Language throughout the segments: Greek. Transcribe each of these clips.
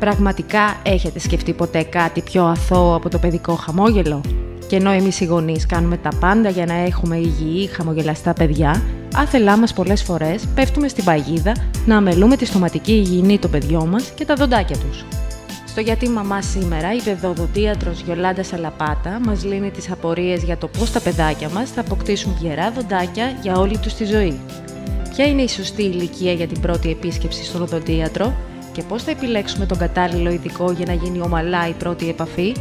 Πραγματικά έχετε σκεφτεί ποτέ κάτι πιο αθώο από το παιδικό χαμόγελο? Και ενώ εμείς οι γονείς κάνουμε τα πάντα για να έχουμε υγιή, χαμογελαστά παιδιά, άθελά μας πολλές φορές πέφτουμε στην παγίδα να αμελούμε τη στοματική υγιεινή των παιδιών μας και τα δοντάκια τους. Στο Γιατί Μαμά σήμερα, η παιδοδοντίατρος Γιολάντα Σαλαπάτα μας λύνει τις απορίες για το πώς τα παιδάκια μας θα αποκτήσουν γερά δοντάκια για όλη τους τη ζωή. Ποια είναι η σωστή ηλικία για την πρώτη επίσκεψη στον οδοντίατρο και πώς θα επιλέξουμε τον κατάλληλο ειδικό για να γίνει ομαλά η πρώτη επαφή,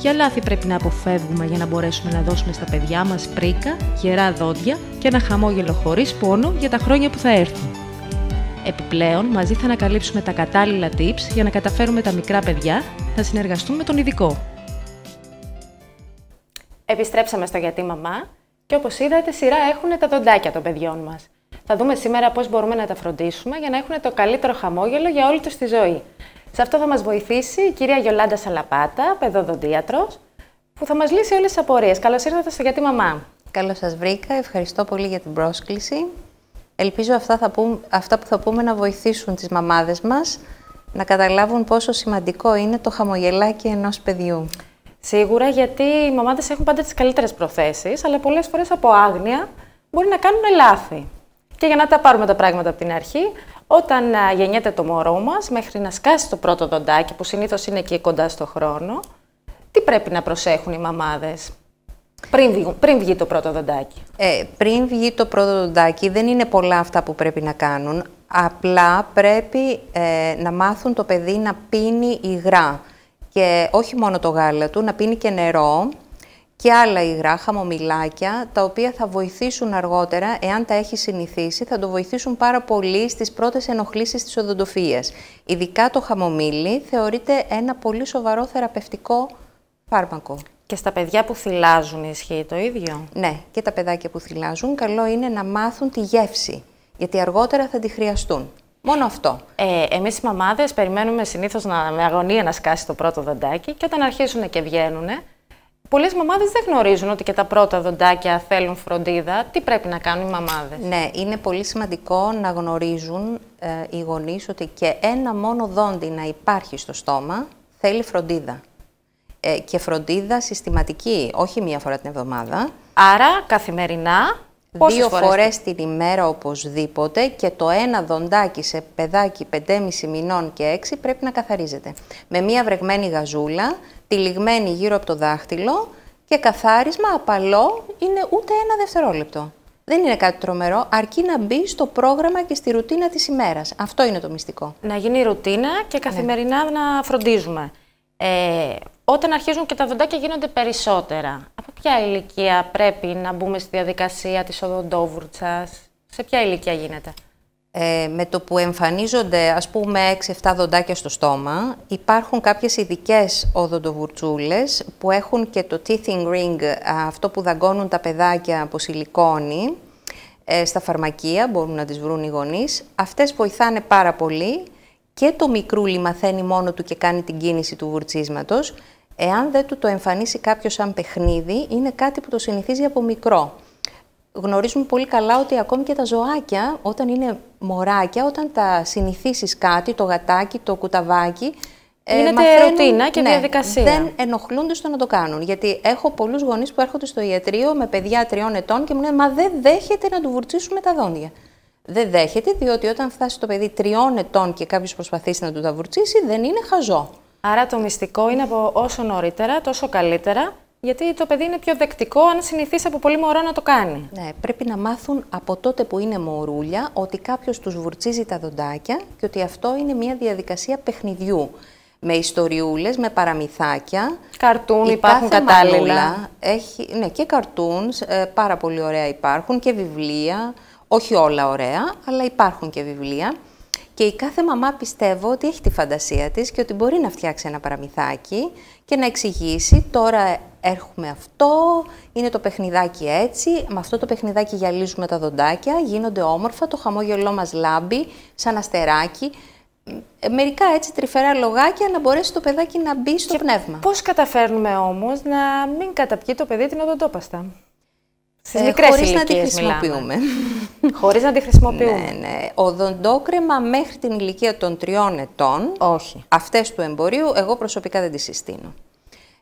ποια λάθη πρέπει να αποφεύγουμε για να μπορέσουμε να δώσουμε στα παιδιά μας πρίκα, γερά δόντια και ένα χαμόγελο χωρίς πόνο για τα χρόνια που θα έρθουν. Επιπλέον, μαζί θα ανακαλύψουμε τα κατάλληλα tips για να καταφέρουμε τα μικρά παιδιά να συνεργαστούν με τον ειδικό. Επιστρέψαμε στο Γιατί Μαμά και όπως είδατε σειρά έχουν τα δοντάκια των παιδιών μας. Θα δούμε σήμερα πώς μπορούμε να τα φροντίσουμε για να έχουν το καλύτερο χαμόγελο για όλη τους τη ζωή. Σε αυτό θα μας βοηθήσει η κυρία Γιολάντα Σαλαπάτα, παιδόδοντιατρος, που θα μας λύσει όλες τις απορίες. Καλώς ήρθατε στο Γιατί Μαμά. Καλώς σας βρήκα. Ευχαριστώ πολύ για την πρόσκληση. Ελπίζω αυτά, θα πούμε, αυτά που θα πούμε να βοηθήσουν τις μαμάδες μας να καταλάβουν πόσο σημαντικό είναι το χαμογελάκι ενός παιδιού. Σίγουρα, γιατί οι μαμάδες έχουν πάντα τις καλύτερες προθέσεις, αλλά πολλές φορές από άγνοια μπορεί να κάνουν λάθη. Και για να τα πάρουμε τα πράγματα από την αρχή, όταν γεννιέται το μωρό μας, μέχρι να σκάσει το πρώτο δοντάκι, που συνήθως είναι εκεί κοντά στο χρόνο, τι πρέπει να προσέχουν οι μαμάδες πριν βγει, πριν βγει το πρώτο δοντάκι. Ε, πριν βγει το πρώτο δοντάκι δεν είναι πολλά αυτά που πρέπει να κάνουν. Απλά πρέπει ε, να μάθουν το παιδί να πίνει υγρά. Και όχι μόνο το γάλα του, να πίνει και νερό και άλλα υγρά, χαμομηλάκια, τα οποία θα βοηθήσουν αργότερα, εάν τα έχει συνηθίσει, θα το βοηθήσουν πάρα πολύ στις πρώτες ενοχλήσεις της οδοντοφίας. Ειδικά το χαμομήλι θεωρείται ένα πολύ σοβαρό θεραπευτικό φάρμακο. Και στα παιδιά που θυλάζουν ισχύει το ίδιο. Ναι, και τα παιδάκια που θυλάζουν καλό είναι να μάθουν τη γεύση, γιατί αργότερα θα τη χρειαστούν. Μόνο αυτό. Ε, Εμείς οι μαμάδες περιμένουμε συνήθως με αγωνία να σκάσει το πρώτο δαντάκι και όταν αρχίσουν και βγαίνουν, Πολλές μαμάδες δεν γνωρίζουν ότι και τα πρώτα δοντάκια θέλουν φροντίδα. Τι πρέπει να κάνουν οι μαμάδες. Ναι, είναι πολύ σημαντικό να γνωρίζουν ε, οι γονείς ότι και ένα μόνο δόντι να υπάρχει στο στόμα θέλει φροντίδα. Ε, και φροντίδα συστηματική, όχι μία φορά την εβδομάδα. Άρα, καθημερινά δύο φορές, την ημέρα οπωσδήποτε και το ένα δοντάκι σε παιδάκι 5,5 μηνών και 6 πρέπει να καθαρίζεται. Με μία βρεγμένη γαζούλα, τυλιγμένη γύρω από το δάχτυλο και καθάρισμα απαλό είναι ούτε ένα δευτερόλεπτο. Δεν είναι κάτι τρομερό, αρκεί να μπει στο πρόγραμμα και στη ρουτίνα της ημέρας. Αυτό είναι το μυστικό. Να γίνει ρουτίνα και ναι. καθημερινά να φροντίζουμε. Ε, όταν αρχίζουν και τα δοντάκια γίνονται περισσότερα. Από ποια ηλικία πρέπει να μπούμε στη διαδικασία της οδοντόβουρτσας, σε ποια ηλικία γίνεται. Ε, με το που εμφανίζονται ας πούμε 6-7 δοντάκια στο στόμα, υπάρχουν κάποιες ειδικές οδοντοβουρτσούλες που έχουν και το teething ring, αυτό που δαγκώνουν τα παιδάκια από σιλικόνη, ε, στα φαρμακεία, μπορούν να τις βρουν οι γονείς. Αυτές βοηθάνε πάρα πολύ και το μικρούλι μαθαίνει μόνο του και κάνει την κίνηση του βουρτσίσματος. Εάν δεν του το εμφανίσει κάποιος σαν παιχνίδι, είναι κάτι που το συνηθίζει από μικρό. Γνωρίζουμε πολύ καλά ότι ακόμη και τα ζωάκια, όταν είναι μωράκια, όταν τα συνηθίσεις κάτι, το γατάκι, το κουταβάκι, ε, Γίνεται ρουτίνα και ναι, διαδικασία. Δεν ενοχλούνται στο να το κάνουν. Γιατί έχω πολλούς γονείς που έρχονται στο ιατρείο με παιδιά τριών ετών και μου λένε Μα δεν δέχεται να του βουρτσίσουμε τα δόντια. Δεν δέχεται, διότι όταν φτάσει το παιδί τριών ετών και κάποιος προσπαθήσει να του τα βουρτσίσει, δεν είναι χαζό. Άρα το μυστικό είναι από όσο νωρίτερα, τόσο καλύτερα, γιατί το παιδί είναι πιο δεκτικό αν συνηθίσει από πολύ μωρό να το κάνει. Ναι, πρέπει να μάθουν από τότε που είναι μωρούλια ότι κάποιος τους βουρτσίζει τα δοντάκια και ότι αυτό είναι μια διαδικασία παιχνιδιού. Με ιστοριούλες, με παραμυθάκια. Καρτούν, υπάρχουν κατάλληλα. ναι, και καρτούν, ε, πάρα πολύ ωραία υπάρχουν και βιβλία. Όχι όλα ωραία, αλλά υπάρχουν και βιβλία. Και η κάθε μαμά πιστεύω ότι έχει τη φαντασία της και ότι μπορεί να φτιάξει ένα παραμυθάκι και να εξηγήσει τώρα έρχομαι αυτό, είναι το παιχνιδάκι έτσι, με αυτό το παιχνιδάκι γυαλίζουμε τα δοντάκια, γίνονται όμορφα, το χαμόγελό μας λάμπει σαν αστεράκι. Ε, μερικά έτσι τρυφερά λογάκια να μπορέσει το παιδάκι να μπει στο και πνεύμα. Πώς καταφέρνουμε όμως να μην καταπιεί το παιδί την οδοντόπαστα. Στις ε, μικρές Χωρίς να τη χρησιμοποιούμε. Χωρίς να τη χρησιμοποιούμε. ναι, ναι. Οδοντόκρεμα μέχρι την ηλικία των τριών ετών. Όχι. Αυτές του εμπορίου, εγώ προσωπικά δεν τις συστήνω.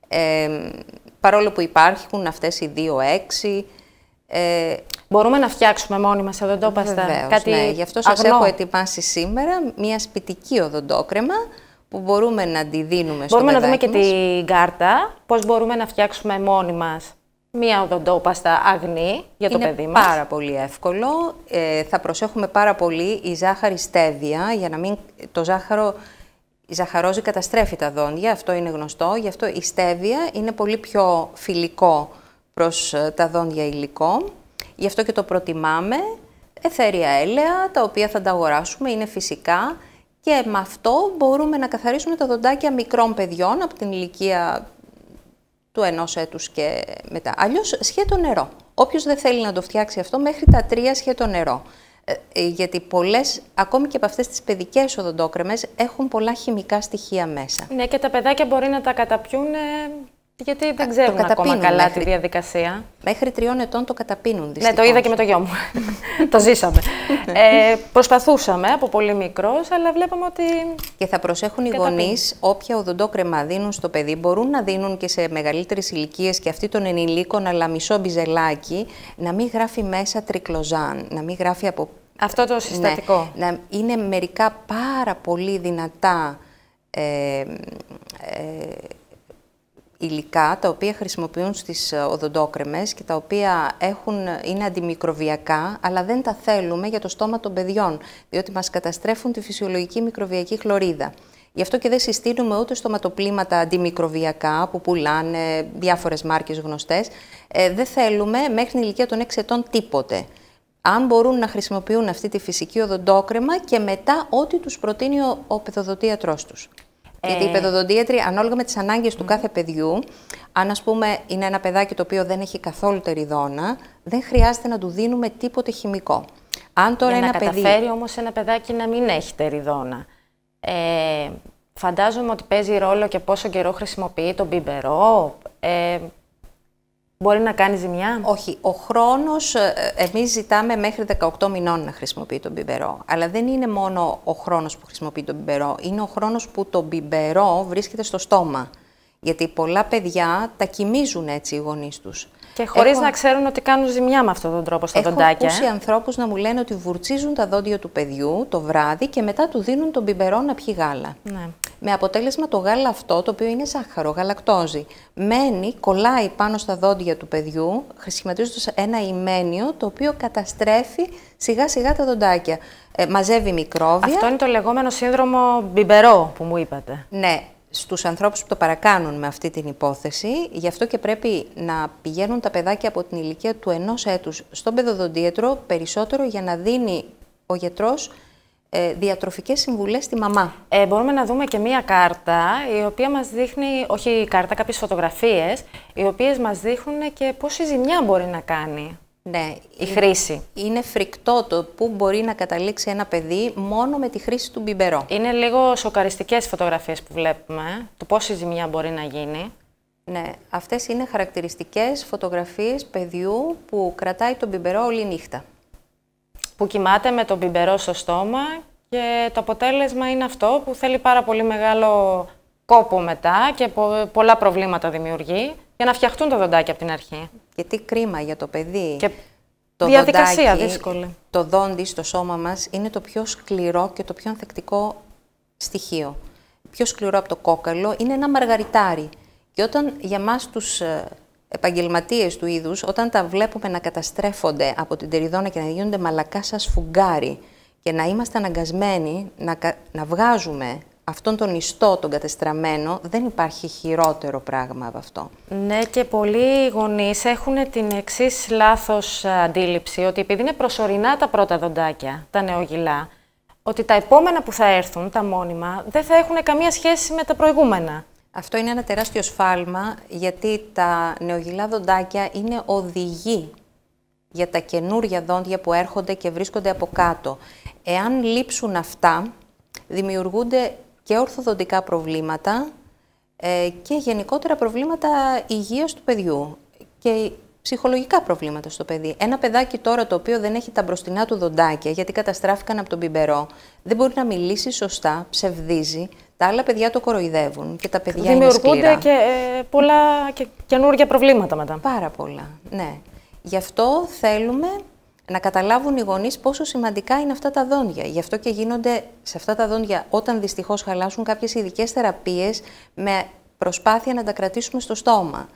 Ε, παρόλο που υπάρχουν αυτές οι δύο έξι. Ε, Μπορούμε να φτιάξουμε μόνοι σε οδοντόπαστα. Βεβαίως, Κάτι ναι. Γι' αυτό σας έχω ετοιμάσει σήμερα μια σπιτική οδοντόκρεμα που μπορούμε να τη δίνουμε στο Μπορούμε να δούμε και την κάρτα, πώς μπορούμε να φτιάξουμε μόνοι μας μία οδοντόπαστα αγνή για το παιδί μας. πάρα πολύ εύκολο. Ε, θα προσέχουμε πάρα πολύ η ζάχαρη στέβια για να μην το ζάχαρο... Η ζαχαρόζη καταστρέφει τα δόντια, αυτό είναι γνωστό, γι' αυτό η στέβια είναι πολύ πιο φιλικό προς ε, τα δόντια υλικό. Γι' αυτό και το προτιμάμε. Εθέρια έλαια, τα οποία θα τα αγοράσουμε, είναι φυσικά. Και με αυτό μπορούμε να καθαρίσουμε τα δοντάκια μικρών παιδιών από την ηλικία του ενός έτους και μετά. Αλλιώς σχέτο νερό. Όποιος δεν θέλει να το φτιάξει αυτό, μέχρι τα τρία σχέτο νερό. Ε, ε, γιατί πολλές, ακόμη και από αυτές τις παιδικές οδοντόκρεμες, έχουν πολλά χημικά στοιχεία μέσα. Ναι, και τα παιδάκια μπορεί να τα καταπιούν γιατί δεν ξέρουν ακόμα καλά μέχρι, τη διαδικασία. Μέχρι τριών ετών το καταπίνουν δυστυχώς. Ναι, το είδα και με το γιο μου. το ζήσαμε. ε, προσπαθούσαμε από πολύ μικρός, αλλά βλέπαμε ότι... Και θα προσέχουν οι γονείς όποια οδοντόκρεμα δίνουν στο παιδί. Μπορούν να δίνουν και σε μεγαλύτερες ηλικίες και αυτή των ενηλίκων, αλλά μισό μπιζελάκι, να μην γράφει μέσα τρικλοζάν, να μην γράφει από... Αυτό το συστατικό. Ναι, να είναι μερικά πάρα πολύ δυνατά ε, ε, υλικά τα οποία χρησιμοποιούν στις ε, οδοντόκρεμες και τα οποία έχουν, είναι αντιμικροβιακά, αλλά δεν τα θέλουμε για το στόμα των παιδιών, διότι μας καταστρέφουν τη φυσιολογική μικροβιακή χλωρίδα. Γι' αυτό και δεν συστήνουμε ούτε στοματοπλήματα αντιμικροβιακά που πουλάνε διάφορες μάρκες γνωστές. Ε, δεν θέλουμε μέχρι την ηλικία των 6 ετών τίποτε. Αν μπορούν να χρησιμοποιούν αυτή τη φυσική οδοντόκρεμα και μετά ό,τι τους προτείνει ο, ο του. τους. Γιατί η ε, παιδοδοντίατρη, ανάλογα με τις ανάγκες του κάθε παιδιού, αν ας πούμε είναι ένα παιδάκι το οποίο δεν έχει καθόλου τεριδόνα, δεν χρειάζεται να του δίνουμε τίποτε χημικό. Αν τώρα Για ένα να παιδί... καταφέρει όμως ένα παιδάκι να μην έχει τεριδόνα. Ε, φαντάζομαι ότι παίζει ρόλο και πόσο καιρό χρησιμοποιεί τον μπιμπερό. Ε, Μπορεί να κάνει ζημιά. Όχι. Ο χρόνος, ε, ε, εμείς ζητάμε μέχρι 18 μηνών να χρησιμοποιεί τον μπιμπερό. Αλλά δεν είναι μόνο ο χρόνος που χρησιμοποιεί τον μπιμπερό, είναι ο χρόνος που το μπιμπερό βρίσκεται στο στόμα. Γιατί πολλά παιδιά τα κοιμίζουν έτσι οι γονείς τους. Και χωρίς Έχω... να ξέρουν ότι κάνουν ζημιά με αυτόν τον τρόπο στα Έχω δοντάκια. Έχω ακούσει ανθρώπους να μου λένε ότι βουρτσίζουν τα δόντια του παιδιού το βράδυ και μετά του δίνουν τον μπιμπερό να πιει γάλα. Ναι με αποτέλεσμα το γάλα αυτό, το οποίο είναι ζάχαρο, γαλακτόζει, μένει, κολλάει πάνω στα δόντια του παιδιού, χρησιμοποιώντας ένα ημένιο, το οποίο καταστρέφει σιγά σιγά τα δοντάκια. Ε, μαζεύει μικρόβια. Αυτό είναι το λεγόμενο σύνδρομο μπιμπερό που μου είπατε. Ναι, στους ανθρώπους που το παρακάνουν με αυτή την υπόθεση. Γι' αυτό και πρέπει να πηγαίνουν τα παιδάκια από την ηλικία του ενός έτους στον παιδοδοντίατρο περισσότερο για να δίνει ο γιατρός ε, διατροφικές συμβουλές στη μαμά. Ε, μπορούμε να δούμε και μία κάρτα, η οποία μας δείχνει, όχι κάρτα, κάποιες φωτογραφίες, οι οποίες μας δείχνουν και πόση ζημιά μπορεί να κάνει. Ναι, η χρήση. Είναι φρικτό το που μπορεί να καταλήξει ένα παιδί μόνο με τη χρήση του μπιμπερό. Είναι λίγο σοκαριστικές φωτογραφίες που βλέπουμε, ε, το πόση ζημιά μπορεί να γίνει. Ναι, αυτές είναι χαρακτηριστικές φωτογραφίες παιδιού που κρατάει τον μπιμπερό όλη νύχτα. Που κοιμάται με τον μπιμπερό στο στόμα και το αποτέλεσμα είναι αυτό που θέλει πάρα πολύ μεγάλο κόπο μετά και πολλά προβλήματα δημιουργεί για να φτιαχτούν τα δοντάκια από την αρχή. Και τι κρίμα για το παιδί. Και το διαδικασία δύσκολη. Το δόντι στο σώμα μας είναι το πιο σκληρό και το πιο ανθεκτικό στοιχείο. Πιο σκληρό από το κόκαλο είναι ένα μαργαριτάρι. Και όταν για μας τους ε, επαγγελματίες του είδους, όταν τα βλέπουμε να καταστρέφονται από την τεριδόνα και να γίνονται μαλακά σαν φουγγάρι, και να είμαστε αναγκασμένοι να, να βγάζουμε αυτόν τον ιστό, τον κατεστραμμένο, δεν υπάρχει χειρότερο πράγμα από αυτό. Ναι, και πολλοί γονείς έχουν την εξής λάθος ε, αντίληψη, ότι επειδή είναι προσωρινά τα πρώτα δοντάκια, τα νεογυλά, ότι τα επόμενα που θα έρθουν, τα μόνιμα, δεν θα έχουν καμία σχέση με τα προηγούμενα. Αυτό είναι ένα τεράστιο σφάλμα, γιατί τα νεογυλά δοντάκια είναι οδηγοί για τα καινούργια δόντια που έρχονται και βρίσκονται από κάτω. Εάν λείψουν αυτά, δημιουργούνται και ορθοδοντικά προβλήματα ε, και γενικότερα προβλήματα υγείας του παιδιού και ψυχολογικά προβλήματα στο παιδί. Ένα παιδάκι τώρα το οποίο δεν έχει τα μπροστινά του δοντάκια γιατί καταστράφηκαν από τον πιμπερό, δεν μπορεί να μιλήσει σωστά, ψευδίζει, τα άλλα παιδιά το κοροϊδεύουν και τα παιδιά είναι σκληρά. και ε, πολλά καινούργια προβλήματα μετά. Πάρα πολλά, ναι. Γι' αυτό θέλουμε να καταλάβουν οι γονείς πόσο σημαντικά είναι αυτά τα δόντια. Γι' αυτό και γίνονται σε αυτά τα δόντια, όταν δυστυχώς χαλάσουν, κάποιες ειδικές θεραπείες με προσπάθεια να τα κρατήσουμε στο στόμα.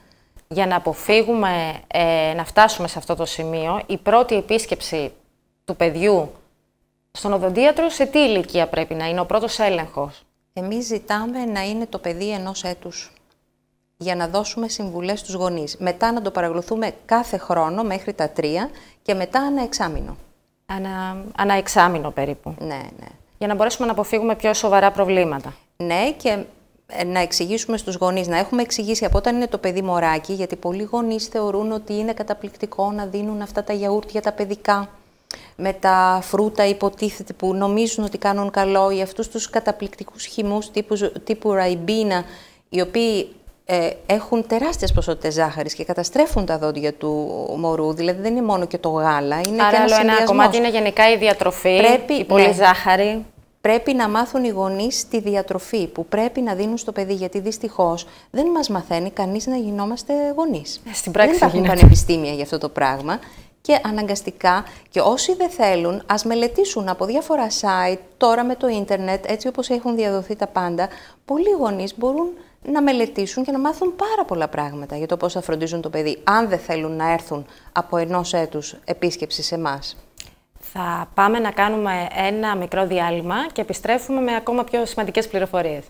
Για να αποφύγουμε ε, να φτάσουμε σε αυτό το σημείο, η πρώτη επίσκεψη του παιδιού στον οδοντίατρο σε τι ηλικία πρέπει να είναι ο πρώτος έλεγχος. Εμείς ζητάμε να είναι το παιδί ενός έτους για να δώσουμε συμβουλές στους γονείς. Μετά να το παρακολουθούμε κάθε χρόνο μέχρι τα τρία και μετά ένα εξάμεινο. Ανα, ανα εξάμεινο περίπου. Ναι, ναι. Για να μπορέσουμε να αποφύγουμε πιο σοβαρά προβλήματα. Ναι και ε, να εξηγήσουμε στους γονείς, να έχουμε εξηγήσει από όταν είναι το παιδί μωράκι, γιατί πολλοί γονείς θεωρούν ότι είναι καταπληκτικό να δίνουν αυτά τα γιαούρτια τα παιδικά με τα φρούτα υποτίθεται που νομίζουν ότι κάνουν καλό ή αυτούς τους καταπληκτικούς χυμούς τύπου, τύπου ραϊμπίνα, οι οποίοι ε, έχουν τεράστιες ποσότητες ζάχαρης και καταστρέφουν τα δόντια του μωρού. Δηλαδή δεν είναι μόνο και το γάλα, είναι Άρα, και ένας άλλο ένα κομμάτι είναι γενικά η διατροφή, πρέπει, η πολλή ναι. ζάχαρη. Πρέπει να μάθουν οι γονείς τη διατροφή που πρέπει να δίνουν στο παιδί, γιατί δυστυχώς δεν μας μαθαίνει κανείς να γινόμαστε γονείς. Ε, στην πράξη δεν υπάρχουν πανεπιστήμια για αυτό το πράγμα και αναγκαστικά και όσοι δεν θέλουν ας μελετήσουν από διάφορα site, τώρα με το ίντερνετ, έτσι όπως έχουν διαδοθεί τα πάντα, πολλοί γονείς μπορούν να μελετήσουν και να μάθουν πάρα πολλά πράγματα για το πώς θα φροντίζουν το παιδί, αν δεν θέλουν να έρθουν από ενός έτους επίσκεψης σε εμάς. Θα πάμε να κάνουμε ένα μικρό διάλειμμα και επιστρέφουμε με ακόμα πιο σημαντικές πληροφορίες.